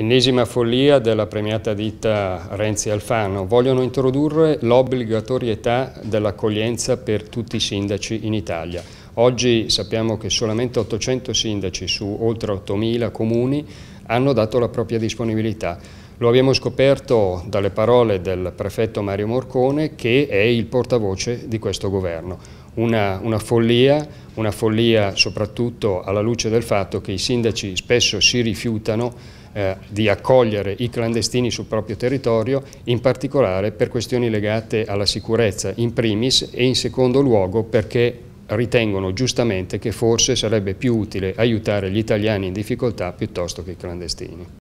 Ennesima follia della premiata ditta Renzi Alfano. Vogliono introdurre l'obbligatorietà dell'accoglienza per tutti i sindaci in Italia. Oggi sappiamo che solamente 800 sindaci su oltre 8.000 comuni hanno dato la propria disponibilità. Lo abbiamo scoperto dalle parole del prefetto Mario Morcone che è il portavoce di questo governo. Una, una, follia, una follia soprattutto alla luce del fatto che i sindaci spesso si rifiutano eh, di accogliere i clandestini sul proprio territorio, in particolare per questioni legate alla sicurezza in primis e in secondo luogo perché ritengono giustamente che forse sarebbe più utile aiutare gli italiani in difficoltà piuttosto che i clandestini.